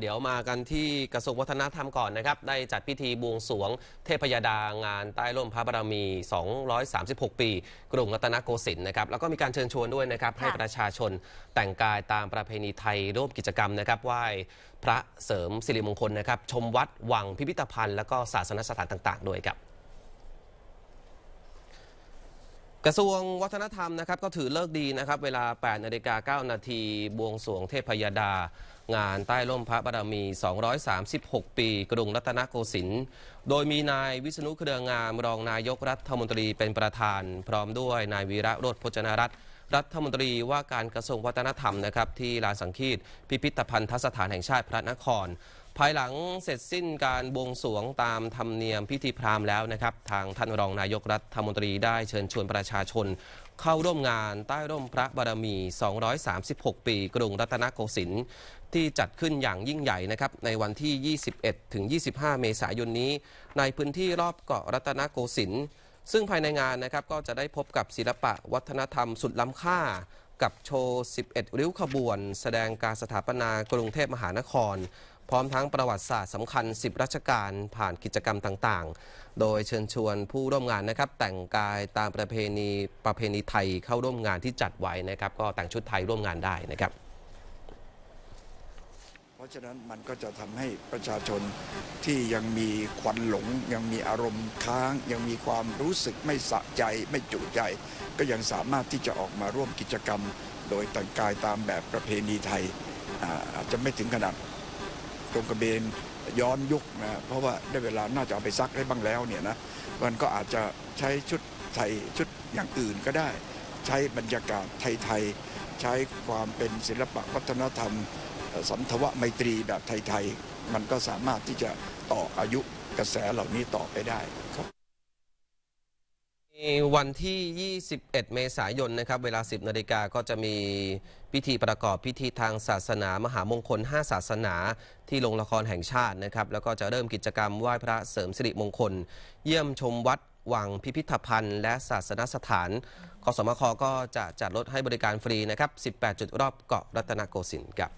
เดี๋ยวมากันที่กระทรวงวัฒนธรรมก่อนนะครับ ได้จัดพิธีบวงสรวงเทพยดางานใต้ร่มพระบารมี 236 ปีกรุงรัตนโกสินทร์นะครับ แล้วก็มีการเชิญชวนด้วยนะครับ ให้ประชาชนแต่งกายตามประเพณีไทยร่วมกิจกรรมนะครับไหว้พระเสริมสิริมงคลนะครับ ชมวัดวังพิพิธภัณฑ์และก็ศาสนสถานต่างๆด้วยครับกระทรวงวัฒนธรรมนะครับ ก็ถือเลิกดีนะครับ เวลา 8นาฬิกา9นาทีบวงสรวงเทพยดา งานใต้ร่มพระบารมี 236 ปีกรุงรัตนโกสินทร์โดยมีนายวิษณุเครืองามรองนายกรัฐมนตรีเป็นประธาน พร้อมด้วยนายวีระโรดพจนรัตน์รัฐมนตรีว่าการกระทรวงวัฒนธรรมนะครับที่ลานสังคีต พิพิธภัณฑสถานแห่งชาติพระนคร ภายหลังเสร็จสิ้นการบวงสวงตามธรรมเนียมพิธีพราหมณ์แล้วนะครับทางท่านรองนายกรัฐมนตรีได้เชิญชวนประชาชน เข้าร่วมงานใต้ร่มพระบารมี 236 ปีกรุงรัตนโกสินทร์ที่จัดขึ้นอย่างยิ่งใหญ่นะครับในวันที่ 21ถึง25 เมษายนนี้ ในพื้นที่รอบเกาะรัตนโกสินทร์ซึ่งภายในงานนะครับก็จะได้พบกับศิลปะวัฒนธรรมสุดล้ำค่า กับโชว์11ริ้วขบวน แสดงการสถาปนากรุงเทพมหานคร พร้อมทั้งประวัติศาสตร์สำคัญ 10รัชกาลผ่านกิจกรรมต่างๆ โดยเชิญชวนผู้ร่วมงานนะครับแต่งกายตามประเพณีประเพณีไทยเข้าร่วมงานที่จัดไว้นะครับ ก็แต่งชุดไทยร่วมงานได้นะครับราะฉะนั้นมันก็จะทำให้ประชาชนที่ยังมีควันหลง ยังมีอารมณ์ค้างยังมีความรู้สึกไม่สะใจไม่จุใจ ก็ยังสามารถที่จะออกมาร่วมกิจกรรม โดยแต่งกายตามแบบประเพณีไทยอาจจะไม่ถึงขนาดตรงกระเบนย้อนยุคนะเพราะว่าได้เวลาน่าจะเอาไปซักได้บ้างแล้วเนี่ยนะมันก็อาจจะใช้ชุดไทยชุดอย่างอื่นก็ได้ใช้บรรยากาศไทยๆใช้ความเป็นศิลปะวัฒนธรรมสันทวไมตรีแบบไทย ๆ มันก็สามารถที่จะต่ออายุกระแสเหล่านี้ต่อไปได้ครับวันที่ 21 เมษายนนะครับเวลา 10นาฬิกาก็จะมีพิธีประกอบพิธีทางศาสนามหามงคล 5 ศาสนาที่โรงละครแห่งชาตินะครับ แล้วก็จะเริ่มกิจกรรมไหว้พระเสริมสิริมงคล เยี่ยมชมวัดวังพิพิธภัณฑ์ และศาสนสถานกสมคก็จะจัดรถให้บริการฟรีนะครับ18 จุดรอบเกาะรัตนโกสินทร์ครับ